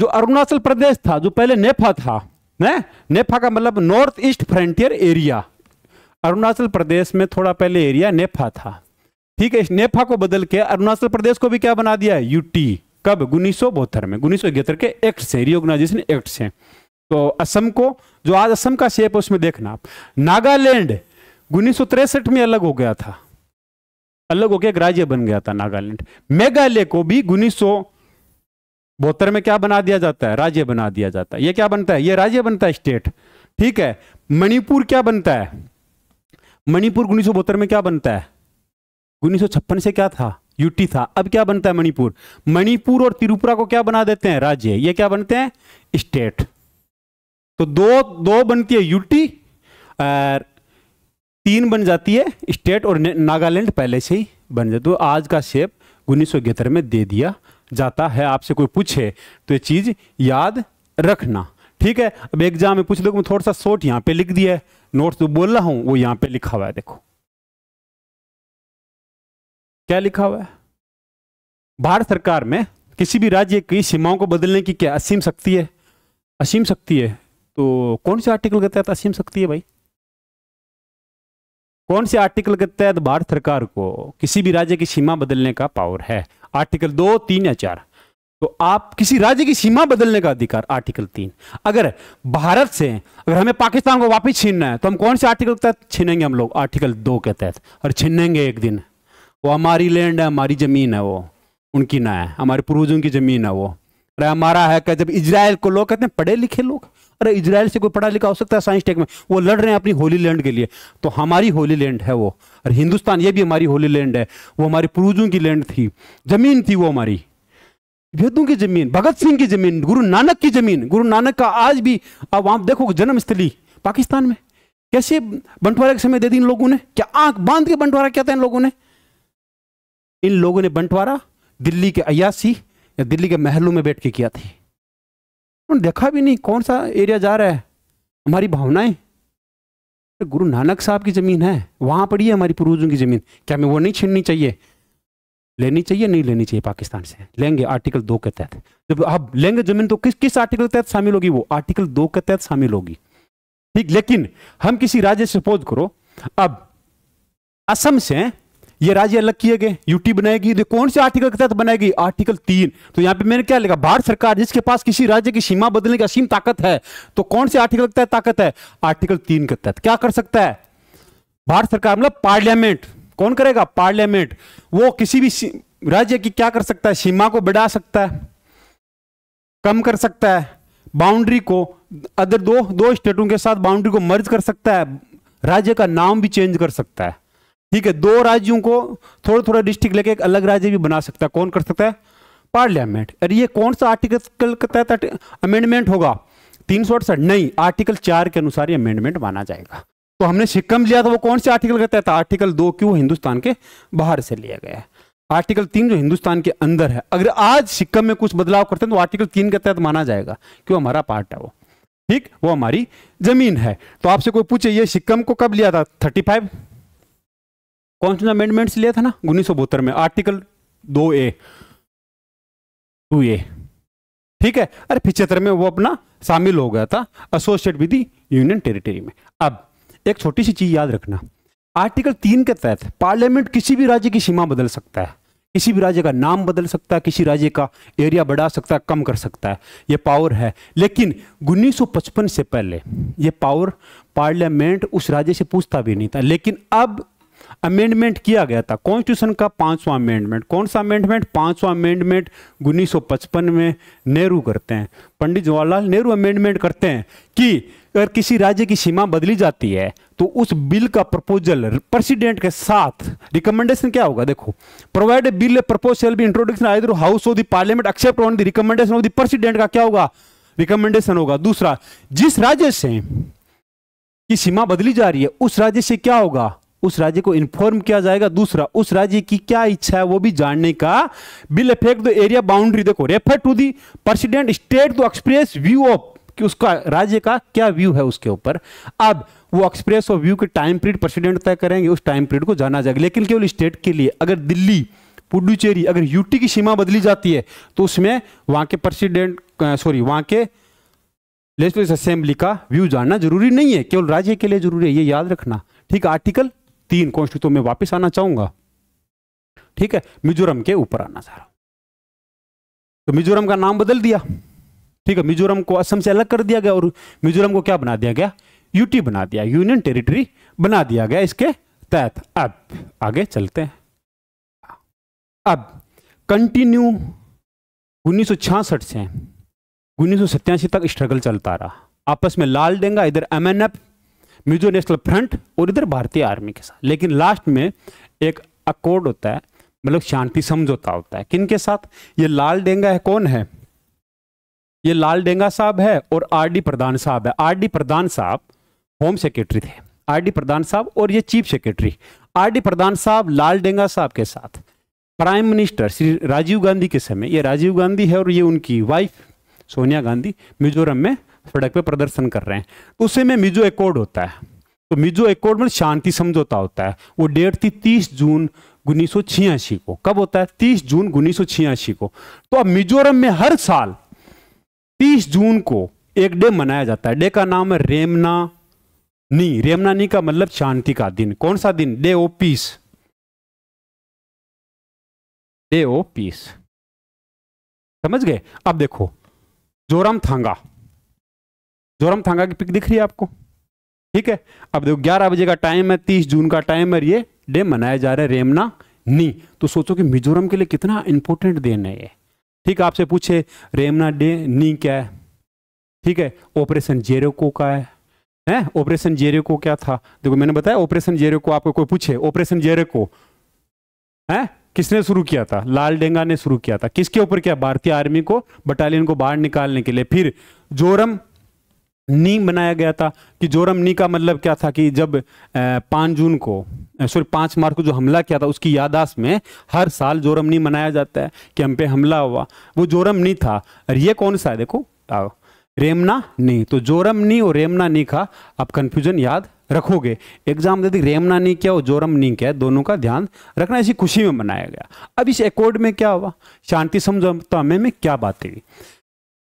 जो अरुणाचल प्रदेश था जो पहले नेफा था ने? नेफा का मतलब north east frontier area Arunachal Pradesh में थोड़ा पहले एरिया नेफा था ठीक है नेफा को बदल के अरुणाचल प्रदेश को भी क्या बना दिया है यूटी कब उन्नीस में उन्नीस के एक्ट से रिओर्गनाइजेशन एक्ट से तो असम को जो आज असम का शेप है उसमें देखना नागालैंड उन्नीस में अलग हो गया था अलग हो गया राज्य बन गया था नागालैंड मेघालय को भी उन्नीस बहत्तर में क्या बना दिया जाता है राज्य बना दिया जाता है ये क्या बनता है ये राज्य बनता है स्टेट ठीक है मणिपुर क्या बनता है मणिपुर उन्नीस में क्या बनता है उन्नीस से क्या था यूटी था अब क्या बनता है मणिपुर मणिपुर और त्रिपुरा को क्या बना देते हैं राज्य ये क्या बनते हैं स्टेट तो दो दो बनती है यूटी और तीन बन जाती है स्टेट और नागालैंड पहले से ही बन जाती है तो आज का शेप उन्नीस में दे दिया जाता है आपसे कोई पूछे तो ये चीज़ याद रखना ठीक है अब एग्जाम में पूछ लो मैं थोड़ा सा शॉर्ट यहाँ पे लिख दिया है नोट्स जो बोल रहा हूं वो यहां पे लिखा हुआ है देखो क्या लिखा हुआ है भारत सरकार में किसी भी राज्य की सीमाओं को बदलने की क्या असीम शक्ति है असीम शक्ति है तो कौन से आर्टिकल के तहत असीम शक्ति है भाई कौन से आर्टिकल के तहत भारत सरकार को किसी भी राज्य की सीमा बदलने का पावर है आर्टिकल दो तीन या चार तो आप किसी राज्य की सीमा बदलने का अधिकार आर्टिकल तीन अगर भारत से अगर हमें पाकिस्तान को वापस छीनना है तो हम कौन से आर्टिकल के तहत छीनेंगे हम लोग आर्टिकल दो के तहत और छीनेंगे एक दिन वो हमारी लैंड है हमारी ज़मीन है वो उनकी ना है हमारे पूर्वजों की ज़मीन है वो अरे हमारा है क्या जब इसराइल को लोग कहते हैं पढ़े लिखे लोग अरे इसराइल से कोई पढ़ा लिखा हो सकता है साइंस टेक में वो लड़ रहे हैं अपनी होली लैंड के लिए तो हमारी होली लैंड है वो और हिंदुस्तान ये भी हमारी होली लैंड है वो हमारे पूर्वजों की लैंड थी जमीन थी वो हमारी वेदों की जमीन भगत सिंह की जमीन गुरु नानक की जमीन गुरु नानक का आज भी अब आप देखो जन्म स्थली पाकिस्तान में कैसे बंटवारा के समय दे दी इन लोगों ने क्या आंख बांध के बंटवारा क्या था इन लोगों ने इन लोगों ने बंटवारा दिल्ली के अयासी या दिल्ली के महलों में बैठ के किया थी उन्होंने देखा भी नहीं कौन सा एरिया जा रहा है हमारी भावनाएं तो गुरु नानक साहब की ज़मीन है वहां पड़ी है हमारी पूर्वजों की ज़मीन क्या हमें वो नहीं छीननी चाहिए लेनी चाहिए नहीं लेनी चाहिए पाकिस्तान से लेंगे आर्टिकल दो के तहत जब अब लेंगे जमीन तो किस किस आर्टिकल के तहत शामिल होगी वो आर्टिकल दो के तहत शामिल होगी ठीक लेकिन हम किसी राज्य से सपोज करो अब असम से ये राज्य अलग किए गए यूटी बनाएगी तो कौन से आर्टिकल के तहत बनाएगी आर्टिकल तीन तो यहाँ पे मैंने क्या लिखा भारत सरकार जिसके पास किसी राज्य की सीमा बदलने की असीम ताकत है तो कौन से आर्टिकल के तहत ताकत है आर्टिकल तीन के तहत क्या कर सकता है भारत सरकार मतलब पार्लियामेंट कौन करेगा पार्लियामेंट वो किसी भी राज्य की क्या कर सकता है सीमा को बढ़ा सकता है कम कर सकता है बाउंड्री को अदर दो दो स्टेटों के साथ बाउंड्री को मर्ज कर सकता है राज्य का नाम भी चेंज कर सकता है ठीक है दो राज्यों को थोड़ा थोड़ा डिस्ट्रिक्ट लेके एक अलग राज्य भी बना सकता है कौन कर सकता है पार्लियामेंट अरे ये कौन सा आर्टिकल के तहत अमेंडमेंट होगा तीन सौ अड़सठ नहीं आर्टिकल चार के अनुसार ये अमेंडमेंट माना जाएगा तो हमने सिक्कम लिया था वो कौन से आर्टिकल के तहत आर्टिकल दो क्यों हिंदुस्तान के बाहर से लिया गया है आर्टिकल तीन जो हिंदुस्तान के अंदर है अगर आज सिक्कम में कुछ बदलाव करते हैं तो आर्टिकल तीन के तहत माना जाएगा क्यों हमारा पार्ट है वो ठीक वो हमारी जमीन है तो आपसे कोई पूछे ये सिक्कम को कब लिया था थर्टी फाइव कौन सा अमेंडमेंट्स लिया था ना उन्नीस में आर्टिकल दो ए टू ए ठीक है अरे पिछहत्तर में वो अपना शामिल हो गया था एसोसिएट विद यूनियन टेरिटरी में अब एक छोटी सी चीज याद रखना आर्टिकल तीन के तहत पार्लियामेंट किसी भी राज्य की सीमा बदल सकता है किसी भी राज्य का नाम बदल सकता है किसी राज्य का एरिया बढ़ा सकता है कम कर सकता है ये पावर है लेकिन 1955 से पहले ये पावर पार्लियामेंट उस राज्य से पूछता भी नहीं था लेकिन अब अमेंडमेंट किया गया था कॉन्स्टिट्यूशन का पांचवा अमेंडमेंट कौन सा अमेंडमेंट पांचवा अमेंडमेंट उन्नीस में नेहरू करते हैं पंडित जवाहरलाल नेहरू अमेंडमेंट करते हैं कि अगर किसी राज्य की सीमा बदली जाती है तो उस बिल का प्रपोजल प्रेसिडेंट के साथ रिकमेंडेशन क्या होगा देखो प्रोवाइड बिल प्रपोजल भी इंट्रोडक्शन आए house of the parliament except on the recommendation of the president का क्या होगा रिकमेंडेशन होगा दूसरा जिस राज्य से की सीमा बदली जा रही है उस राज्य से क्या होगा उस राज्य को इन्फॉर्म किया जाएगा दूसरा उस राज्य की क्या इच्छा है वो भी जानने का bill affect the area boundary देखो refer to the president state to express view of कि उसका राज्य का क्या व्यू है उसके ऊपर अब वो एक्सप्रेस ऑफ व्यू के टाइम पीरियड प्रेसिडेंट तय करेंगे उस टाइम पीरियड को जाना जाएगा लेकिन केवल स्टेट के लिए अगर दिल्ली पुडुचेरी अगर यूटी की सीमा बदली जाती है तो उसमें वहां के प्रेसिडेंट सॉरी वहां के लेजिस्लेटिव असेंबली का व्यू जानना जरूरी नहीं है केवल राज्य के लिए जरूरी है ये याद रखना ठीक आर्टिकल तीन कॉन्स्टिट्यूट में वापस आना चाहूंगा ठीक है मिजोरम के ऊपर आना चाह रहा हूं तो मिजोरम का नाम बदल दिया ठीक है मिजोरम को असम से अलग कर दिया गया और मिजोरम को क्या बना दिया गया यूटी बना दिया यूनियन टेरिटरी बना दिया गया इसके तहत अब आगे चलते हैं अब कंटिन्यू उन्नीस से उन्नीस तक स्ट्रगल चलता रहा आपस में लाल डेंगा इधर एमएनएफ मिजो नेशनल फ्रंट और इधर भारतीय आर्मी के साथ लेकिन लास्ट में एक अकॉर्ड होता है मतलब शांति समझौता होता है किन के साथ ये लाल डेंगा है कौन है ये लाल डेंगा साहब है और आर डी प्रधान साहब है आर डी प्रधान साहब होम सेक्रेटरी थे आर डी प्रधान साहब और ये chief secretary R D Pradhan साहब लाल डेंगा साहब के साथ प्राइम मिनिस्टर श्री राजीव गांधी के समय ये राजीव गांधी है और ये उनकी वाइफ सोनिया गांधी मिजोरम में सड़क पे प्रदर्शन कर रहे हैं तो उसे में मिजो एकॉर्ड होता है तो मिजो एकॉर्ड में शांति समझौता होता है वो डेट थी तीस जून उन्नीस को कब होता है तीस जून उन्नीस को तो अब मिजोरम में हर साल तीस जून को एक डे मनाया जाता है डे का नाम है रेमना नी रेमना नी का मतलब शांति का दिन कौन सा दिन day of peace day of peace समझ गए अब देखो जोराम थांगा जोरम थांगा की पिक दिख रही है आपको ठीक है अब देखो ग्यारह बजे का टाइम है तीस जून का टाइम है ये डे मनाया जा रहा है रेमना नी तो सोचो कि मिजोरम के लिए कितना इंपॉर्टेंट दिन है ये ठीक है आपसे पूछे रेमना डे नी क्या है ठीक है ऑपरेशन जेरोको का है हैं ऑपरेशन जेरेको क्या था देखो मैंने बताया ऑपरेशन जेरेको आपको कोई पूछे ऑपरेशन जेरेको है किसने शुरू किया था लाल डेंगा ने शुरू किया था किसके ऊपर क्या भारतीय आर्मी को बटालियन को बाहर निकालने के लिए फिर जोरम नी बनाया गया था कि जोरम नी का मतलब क्या था कि जब पाँच जून को सॉरी पाँच मार्च को जो हमला किया था उसकी यादाश्त में हर साल जोरम नी मनाया जाता है कि हम पे हमला हुआ वो जोरम नी था और ये कौन सा है देखो आओ रेमना नी तो जोरम नी और रेमना नी का आप कन्फ्यूजन याद रखोगे एग्जाम दी रेमना नी क्या और जोरम नी क्या दोनों का ध्यान रखना इसी खुशी में मनाया गया अब इस एकॉर्ड में क्या हुआ शांति समझौता में, में क्या बात हुई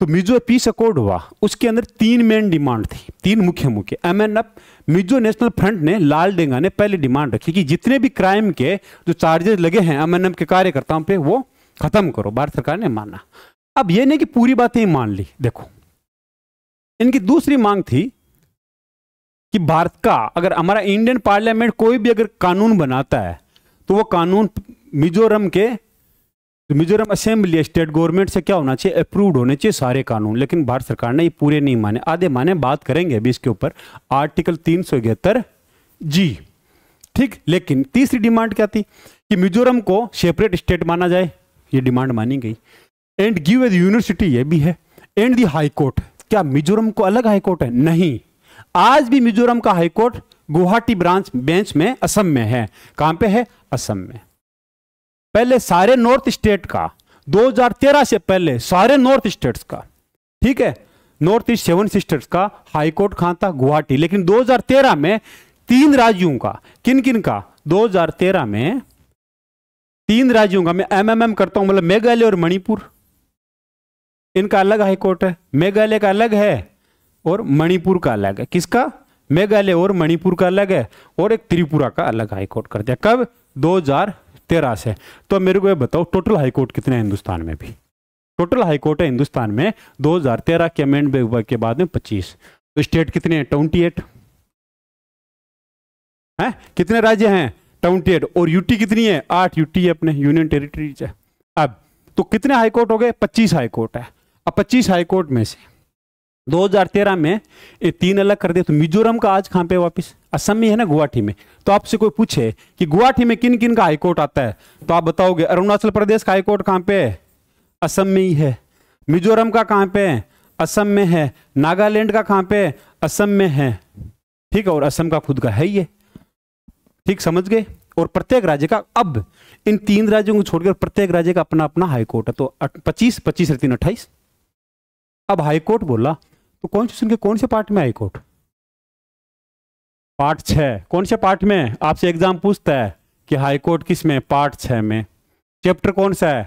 तो मिजो पीस अकॉर्ड हुआ उसके अंदर तीन मेन डिमांड थी तीन मुख्य मुख्य M N F Mizo national front ने लाल डेंगा ने पहले डिमांड रखी कि जितने भी क्राइम के जो चार्जेस लगे हैं एम एन एफ के कार्यकर्ताओं पे वो खत्म करो भारत सरकार ने माना अब ये नहीं कि पूरी बातें मान ली देखो इनकी दूसरी मांग थी कि भारत का अगर हमारा इंडियन पार्लियामेंट कोई भी अगर कानून बनाता है तो वो कानून मिजोरम के तो मिजोरम असेंबली स्टेट गवर्नमेंट से क्या होना चाहिए अप्रूव्ड होने चाहिए सारे कानून लेकिन भारत सरकार ने ये पूरे नहीं माने आधे माने बात करेंगे अभी इसके ऊपर आर्टिकल तीन सौ इकहत्तर जी ठीक लेकिन तीसरी डिमांड क्या थी कि मिजोरम को सेपरेट स्टेट माना जाए ये डिमांड मानी गई एंड गिव ए यूनिवर्सिटी ये भी है एंड दी हाई कोर्ट क्या मिजोरम को अलग हाई कोर्ट है नहीं आज भी मिजोरम का high court Guwahati branch bench में असम में है कहां पे है असम में पहले सारे नॉर्थ स्टेट का 2013 से पहले सारे नॉर्थ स्टेट्स का ठीक है नॉर्थ ईस्ट सेवन सिस्टर्स का हाईकोर्ट खाता गुवाहाटी लेकिन 2013 में तीन राज्यों का किन किन का 2013 में तीन राज्यों का मैं एमएमएम एम एम करता हूं मतलब मेघालय और मणिपुर इनका अलग हाईकोर्ट है मेघालय का अलग है और मणिपुर का अलग है किसका मेघालय और मणिपुर का अलग है और एक त्रिपुरा का अलग हाईकोर्ट कर दिया कब 2013 तेरह है तो अब मेरे को ये बताओ टोटल हाईकोर्ट कितने हैं हिंदुस्तान में भी टोटल हाईकोर्ट है हिंदुस्तान में 2013 के अमेंड के बाद में 25 तो स्टेट कितने हैं 28 एट है कितने राज्य हैं 28 एट और यूटी कितनी है आठ यूटी है अपने यूनियन टेरिटरीज है अब तो कितने हाईकोर्ट हो गए पच्चीस हाईकोर्ट है अब पच्चीस हाईकोर्ट में से 2013 में ये तीन अलग कर दिए तो मिजोरम का आज कहां पे वापस असम में है ना गुवाहाटी में तो आपसे कोई पूछे कि गुवाहाटी में किन किन का हाईकोर्ट आता है तो आप बताओगे अरुणाचल प्रदेश का हाईकोर्ट कहां पे है असम में ही है मिजोरम का कहां पे है असम में है नागालैंड का कहां पे है असम में है ठीक है और असम का खुद का है ही है ठीक समझ गए और प्रत्येक राज्य का अब इन तीन राज्यों को छोड़कर प्रत्येक राज्य का अपना अपना हाईकोर्ट है तो पच्चीस पच्चीस तीन अट्ठाईस अब हाईकोर्ट बोला तो कॉन्स्टिट्यूशन के कौन से पार्ट में हाई कोर्ट पार्ट छ कौन से पार्ट में आपसे एग्जाम पूछता है कि हाई कोर्ट किस में पार्ट छः में चैप्टर कौन सा है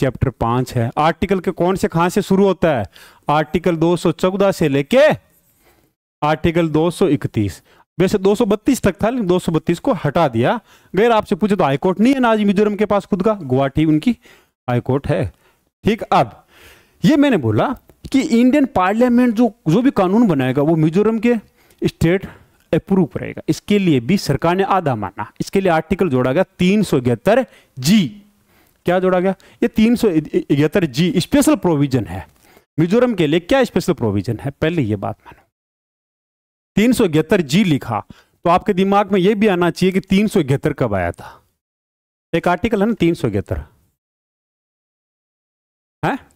चैप्टर पांच है आर्टिकल के कौन से कहाँ से शुरू होता है आर्टिकल 214 से लेके आर्टिकल 231 वैसे 232 तक था लेकिन 232 को हटा दिया गैर आपसे पूछे तो हाईकोर्ट नहीं है ना आज मिजोरम के पास खुद का गुवाहाटी उनकी हाईकोर्ट है ठीक अब ये मैंने बोला कि इंडियन पार्लियामेंट जो जो भी कानून बनाएगा वो मिजोरम के स्टेट अप्रूव रहेगा इसके लिए भी सरकार ने आधा माना इसके लिए आर्टिकल जोड़ा गया तीन जी क्या जोड़ा गया ये तीन जी स्पेशल प्रोविजन है मिजोरम के लिए क्या स्पेशल प्रोविजन है पहले ये बात मानो तीन सौ इकहत्तर जी लिखा तो आपके दिमाग में ये भी आना चाहिए कि तीन सौ इकहत्तर कब आया था एक आर्टिकल है ना तीन सौ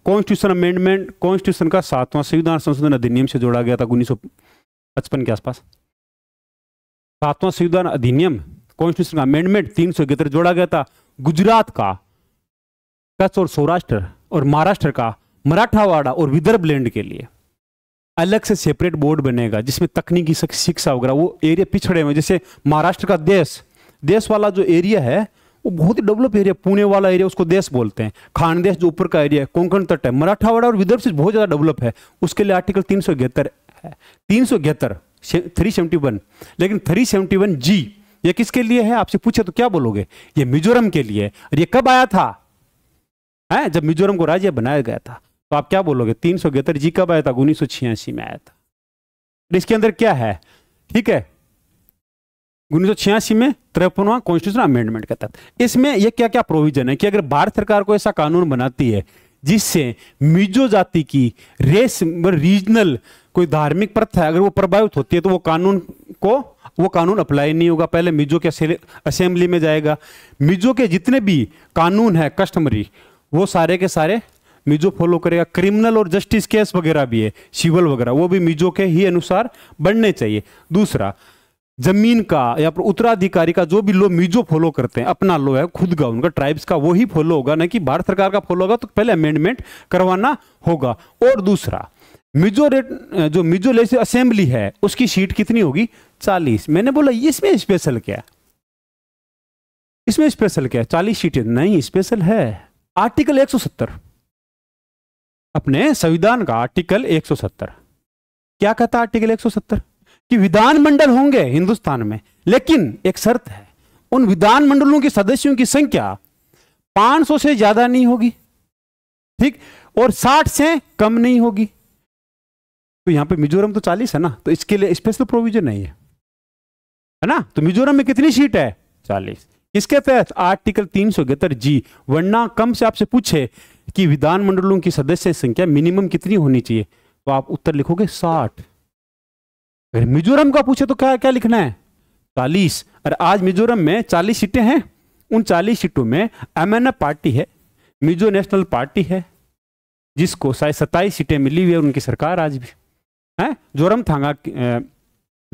कॉन्स्टिट्यूशन अमेंडमेंट कॉन्स्टिट्यूशन का सातवां संविधान संशोधन अधिनियम से जोड़ा गया था उन्नीस के आसपास सातवां संविधान अधिनियम कॉन्स्टिट्यूशन का अमेंडमेंट तीन जोड़ा गया था गुजरात का कच्छ और सौराष्ट्र और महाराष्ट्र का मराठावाड़ा और विदर्भ लैंड के लिए अलग से सेपरेट बोर्ड बनेगा जिसमें तकनीकी शिक्षा वगैरह वो एरिया पिछड़े हुए जैसे महाराष्ट्र का देश देश वाला जो एरिया है वो बहुत ही डेवलप एरिया पुणे वाला एरिया उसको देश बोलते हैं खानदेश जो ऊपर का एरिया है कोंकण तट है मराठावाड़ा और विदर्भ से बहुत ज़्यादा डेवलप है उसके लिए आर्टिकल तीन सौ इकहत्तर है तीन सौ इकहत्तर थ्री सेवेंटी वन लेकिन थ्री सेवेंटी वन जी ये किसके लिए है आपसे पूछे तो क्या बोलोगे ये मिजोरम के लिए और ये कब आया था है जब मिजोरम को राज्य बनाया गया था तो आप क्या बोलोगे तीन सौ जी कब आया था उन्नीस में आया था इसके अंदर क्या है ठीक है उन्नीस सौ छियासी में त्रेपनवा कॉन्स्टिट्यूशन अमेंडमेंट के तहत इसमें यह क्या क्या प्रोविजन है कि अगर भारत सरकार को ऐसा कानून बनाती है जिससे मिजो जाति की रेस रीजनल मतलब कोई धार्मिक प्रथा अगर वो प्रभावित होती है तो वो कानून को वो कानून अप्लाई नहीं होगा पहले मिजो के असेंबली में जाएगा मिजो के जितने भी कानून है कस्टमरी वो सारे के सारे मिजो फॉलो करेगा क्रिमिनल और जस्टिस केस वगैरह भी है सिविल वगैरह वो भी मिजो के ही अनुसार बढ़ने चाहिए दूसरा जमीन का या फिर उत्तराधिकारी का जो भी लो मिजो फॉलो करते हैं अपना लो है खुद का उनका ट्राइब्स का वही फॉलो होगा ना कि भारत सरकार का फॉलो होगा तो पहले अमेंडमेंट करवाना होगा और दूसरा मिजो रेट जो मिजो लेजिस्लेटिव असेंबली है उसकी सीट कितनी होगी चालीस मैंने बोला इसमें स्पेशल क्या इसमें स्पेशल क्या चालीस सीटें नहीं स्पेशल है आर्टिकल एक अपने संविधान का आर्टिकल एक क्या कहता आर्टिकल एक कि विधान मंडल होंगे हिंदुस्तान में लेकिन एक शर्त है उन विधान मंडलों के सदस्यों की संख्या 500 से ज्यादा नहीं होगी ठीक और 60 से कम नहीं होगी तो यहां पे मिजोरम तो 40 है ना तो इसके लिए स्पेशल प्रोविजन नहीं है है ना तो मिजोरम में कितनी सीट है 40 इसके तहत आर्टिकल तीन सौ जी वरना कम से आपसे पूछे कि विधानमंडलों की सदस्य संख्या मिनिमम कितनी होनी चाहिए तो आप उत्तर लिखोगे साठ अरे मिजोरम का पूछे तो क्या क्या लिखना है चालीस अरे आज मिजोरम में चालीस सीटें हैं उन चालीस सीटों में एम पार्टी है मिजो नेशनल पार्टी है जिसको शायद सत्ताईस सीटें मिली हुई है उनकी सरकार आज भी है जोरम थांगा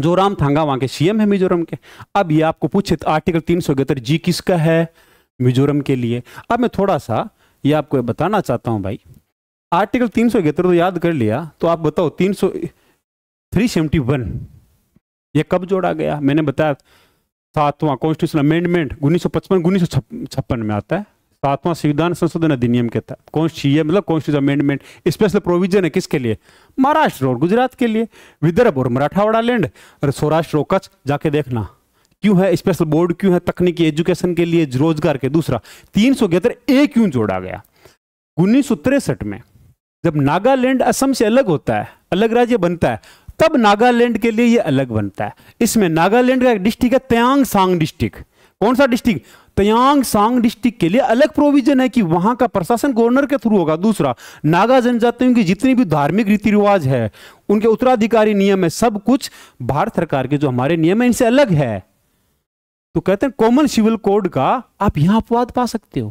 जोराम थांगा वहां के सीएम है मिजोरम के अब ये आपको पूछे तो आर्टिकल तीन सौ जी किसका है मिजोरम के लिए अब मैं थोड़ा सा ये आपको बताना चाहता हूं भाई आर्टिकल तीन सौ तो याद कर लिया तो आप बताओ तीन सौ 371 ये कब जोड़ा गया मैंने बताया सातवां कॉन्स्टिट्यूशन अमेंडमेंट उन्नीस सौ पचपन उन्नीस सौ छप्पन में आता है सातवां संविधान संशोधन अधिनियम के तहत कौन ये मतलब कॉन्स्टिट्यूशन अमेंडमेंट स्पेशल प्रोविजन है किसके लिए महाराष्ट्र और गुजरात के लिए विदर्भ और मराठावाड़ा लैंड और सौराष्ट्र और कच्छ जाके देखना क्यों है स्पेशल बोर्ड क्यों है तकनीकी एजुकेशन के लिए रोजगार के दूसरा तीन सौ ए क्यों जोड़ा गया उन्नीस में जब नागालैंड असम से अलग होता है अलग राज्य बनता है तब नागालैंड के लिए ये अलग बनता है इसमें नागालैंड का डिस्ट्रिक्ट है तयांग सांग डिस्ट्रिक्ट कौन सा डिस्ट्रिक्ट तयांग सांग डिस्ट्रिक्ट के लिए अलग प्रोविजन है कि वहां का प्रशासन गवर्नर के थ्रू होगा दूसरा नागा जनजातियों की जितनी भी धार्मिक रीति रिवाज है उनके उत्तराधिकारी नियम है सब कुछ भारत सरकार के जो हमारे नियम है इनसे अलग है तो कहते हैं कॉमन सिविल कोड का आप यहां अपवाद पा सकते हो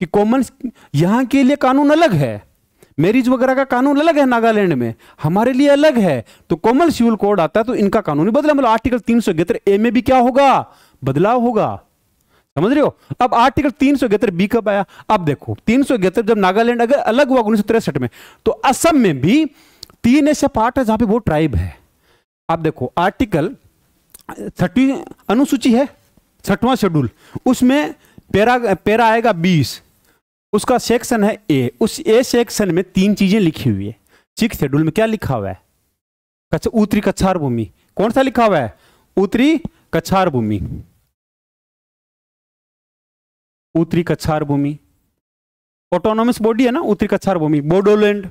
कि कॉमन यहां के लिए कानून अलग है मैरिज वगैरह का कानून अलग है नागालैंड में हमारे लिए अलग है तो कॉमन सिविल कोड आता है तो इनका ही बदला मतलब आर्टिकल तीन सौ ए में भी क्या होगा बदलाव होगा समझ रहे हो अब आर्टिकल तीन बी कब आया अब देखो तीन सौ जब नागालैंड अगर अलग हुआ उन्नीस में तो असम में भी तीन ऐसे पार्ट है जहां पर वो ट्राइब है आप देखो आर्टिकल छठी अनुसूची है छठवां शेड्यूल उसमें पेरा पेरा आएगा बीस उसका सेक्शन है ए उस ए सेक्शन में तीन चीजें लिखी हुई है सिक्स शेड्यूल में क्या लिखा हुआ है कच्छ उत्तरी कच्छार भूमि कौन सा लिखा हुआ है उत्तरी कच्छार भूमि उत्तरी कच्छार भूमि ऑटोनोमस बॉडी है ना उत्तरी कच्छार भूमि बोडोलैंड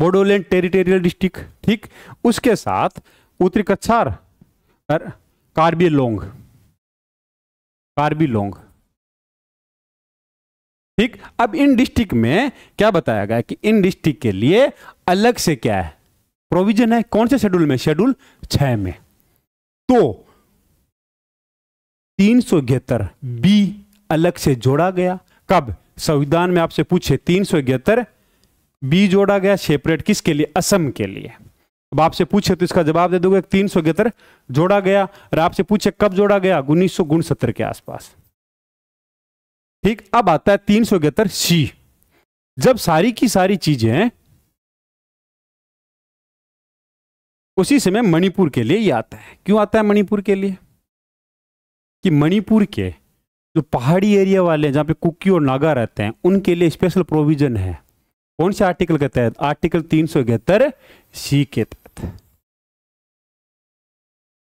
बोडोलैंड टेरिटोरियल डिस्ट्रिक्ट ठीक उसके साथ उत्तरी कच्छार कार्बी लोंग कार्बी लोंग ठीक अब इन डिस्ट्रिक्ट में क्या बताया गया कि इन डिस्ट्रिक्ट के लिए अलग से क्या है प्रोविजन है कौन से शेड्यूल में शेड्यूल छह में तो तीन सौ इकहत्तर बी अलग से जोड़ा गया कब संविधान में आपसे पूछे तीन सौ इकहत्तर बी जोड़ा गया सेपरेट किसके लिए असम के लिए अब आपसे पूछे तो इसका जवाब दे दोगे तीन सौ इकहत्तर जोड़ा गया और आपसे पूछे कब जोड़ा गया उन्नीस सौ सत्तर के आसपास ठीक अब आता है तीन सौ इकहत्तर सी जब सारी की सारी चीजें उसी समय मणिपुर के लिए ये आता है क्यों आता है मणिपुर के लिए कि मणिपुर के जो पहाड़ी एरिया वाले जहाँ पे कुकी और नागा रहते हैं उनके लिए स्पेशल प्रोविजन है कौन से आर्टिकल के तहत आर्टिकल तीन सौ इकहत्तर सी के तहत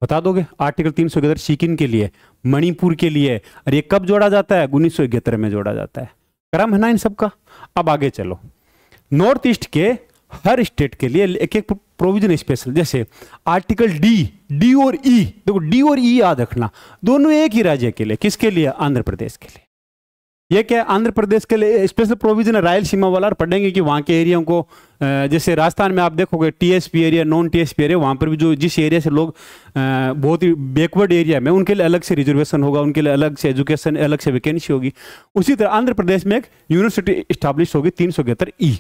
बता दोगे आर्टिकल तीन सौ इकहत्तर सिकिन के लिए मणिपुर के लिए और ये कब जोड़ा जाता है उन्नीस सौ इकहत्तर में जोड़ा जाता है क्रम है ना इन सबका अब आगे चलो नॉर्थ ईस्ट के हर स्टेट के लिए एक एक प्रोविजन स्पेशल जैसे आर्टिकल डी डी और ई e। देखो डी और ई e याद रखना दोनों एक ही राज्य के लिए किसके लिए आंध्र प्रदेश के लिए ये क्या आंध्र प्रदेश के लिए स्पेशल प्रोविजन है रायल सीमा वाला और पढ़ेंगे कि वहाँ के एरिया को जैसे राजस्थान में आप देखोगे TSP area non TSP area वहाँ पर भी जो जिस एरिया से लोग बहुत ही बैकवर्ड एरिया में उनके लिए अलग से रिजर्वेशन होगा उनके लिए अलग से एजुकेशन अलग से वैकेंसी होगी उसी तरह आंध्र प्रदेश में एक यूनिवर्सिटी स्टाब्लिश होगी तीन सौ ई e।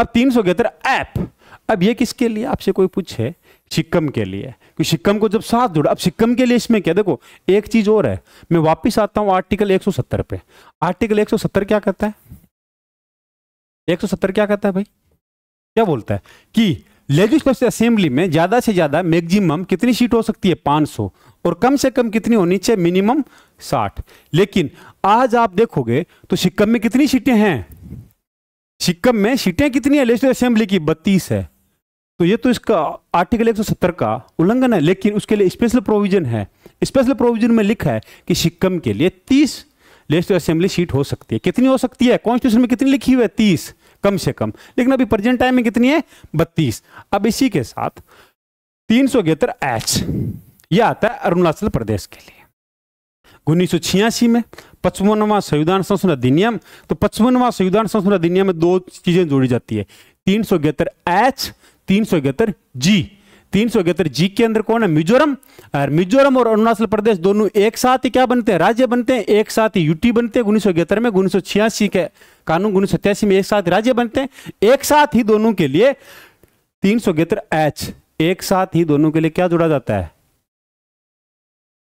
अब तीन सौ ऐप अब ये किसके लिए आपसे कोई पूछे सिक्कम के लिए क्योंकि सिक्कम को जब साथ जुड़ा अब सिक्कम के लिए इसमें क्या देखो एक चीज और है मैं वापस आता हूं आर्टिकल 170 पे आर्टिकल 170 क्या कहता है 170 क्या कहता है भाई क्या बोलता है कि लेजिस्लेटिव असेंबली में ज्यादा से ज्यादा मैक्सिमम कितनी सीट हो सकती है 500 और कम से कम कितनी होनी चाहिए मिनिमम 60 लेकिन आज आप देखोगे तो सिक्कम में कितनी सीटें हैं सिक्कम में सीटें कितनी है लेजिस्लेटिव असेंबली की बत्तीस है तो ये तो इसका आर्टिकल 170 का उल्लंघन है लेकिन उसके लिए स्पेशल प्रोविजन है स्पेशल प्रोविजन में लिखा है कि सिक्किम के लिए 30 लेजिस्लेटिव असेंबली सीट हो सकती है कितनी हो सकती है कॉन्स्टिट्यूशन में कितनी लिखी हुई है तीस कम से कम लेकिन अभी प्रेजेंट टाइम में कितनी है बत्तीस अब इसी के साथ तीन सौ इकहत्तर एच यह आता है अरुणाचल प्रदेश के लिए उन्नीस में पचपनवा संविधान संशोधन अधिनियम तो पचपनवा संविधान संशोधन अधिनियम में दो चीजें जोड़ी जाती है तीन सौ इकहत्तर एच तीन सौ इकहत्तर जी तीन सौ इकहत्तर जी के अंदर कौन है मिजोरम और मिजोरम और अरुणाचल प्रदेश दोनों एक साथ ही क्या बनते हैं राज्य बनते हैं एक साथ ही यूटी बनते हैं उन्नीस सौ इकहत्तर में उन्नीस सौ छियासी के कानून उन्नीस सौ सत्यासी में एक साथ राज्य बनते हैं एक साथ ही दोनों के लिए तीन सौ इकहत्तर एच एक साथ ही दोनों के लिए क्या जोड़ा जाता है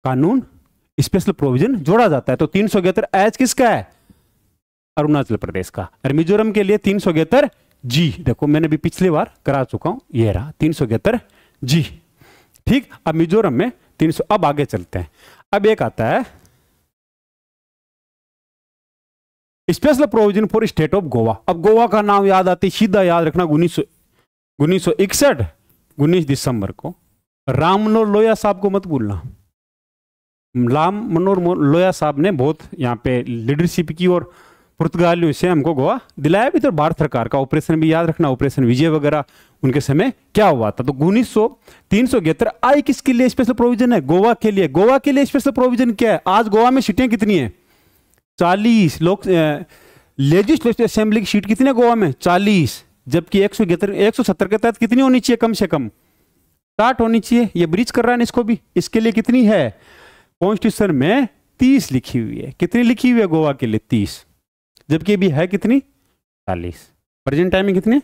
कानून स्पेशल प्रोविजन जोड़ा जाता है तो तीन सौ इकहत्तर एच किसका है अरुणाचल प्रदेश का और मिजोरम के लिए तीन सौ इकहत्तर जी देखो मैंने भी पिछली बार करा चुका हूं ये रहा तीन सौ जी ठीक अब मिजोरम में तीन सौ अब आगे चलते हैं अब एक आता है special provision for state of Goa अब गोवा का नाम याद आती सीधा याद रखना उन्नीस उन्नीस सौ इकसठ उन्नीस दिसंबर को राम मनोहर लोहिया साहब को मत भूलना राम मनोहर लोहिया साहब ने बहुत यहाँ पे लीडरशिप की और पुर्तगालियों से हमको गोवा दिलाया भी तो भारत सरकार का ऑपरेशन भी याद रखना ऑपरेशन विजय वगैरह उनके समय क्या हुआ था तो उन्नीस सौ तीन सौ इकहत्तर आई किसके लिए स्पेशल प्रोविजन है गोवा के लिए गोवा के लिए स्पेशल प्रोविजन क्या है आज गोवा में सीटें कितनी है चालीस लोक लेजिस्लेटिव असेंबली की सीट कितनी है गोवा में चालीस जबकि एक सौ इकहत्तर एक सौ सत्तर के तहत कितनी होनी चाहिए कम से कम साठ होनी चाहिए ये ब्रिज कर रहा है इसको भी इसके लिए कितनी है कॉन्स्टिट्यूशन में तीस लिखी हुई है कितनी लिखी हुई है गोवा के लिए तीस जबकि अभी है कितनी चालीस प्रेजेंट टाइम में कितने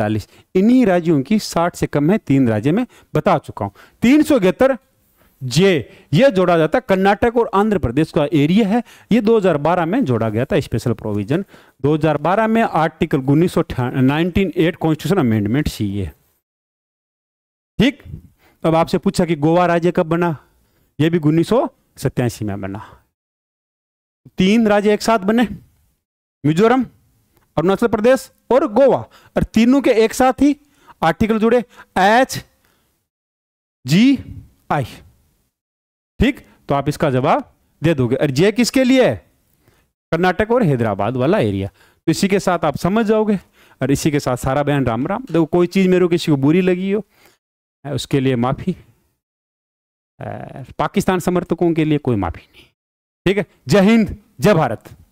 चालीस इन्हीं राज्यों की साठ से कम है तीन राज्य में बता चुका हूं तीन सौ इकहत्तर जे ये जोड़ा जाता है कर्नाटक और आंध्र प्रदेश का एरिया है ये 2012 में जोड़ा गया था स्पेशल प्रोविजन 2012 में आर्टिकल उन्नीस एट कॉन्स्टिट्यूशन अमेंडमेंट सी ये ठीक अब आपसे पूछा कि गोवा राज्य कब बना यह भी उन्नीस में बना तीन राज्य एक साथ बने मिजोरम अरुणाचल प्रदेश और गोवा और तीनों के एक साथ ही आर्टिकल जुड़े एच जी आई ठीक तो आप इसका जवाब दे दोगे और जे किसके लिए है कर्नाटक और हैदराबाद वाला एरिया तो इसी के साथ आप समझ जाओगे और इसी के साथ सारा बहन राम राम देखो कोई चीज़ मेरे को किसी को बुरी लगी हो उसके लिए माफ़ी पाकिस्तान समर्थकों के लिए कोई माफ़ी नहीं ठीक है जय हिंद जय भारत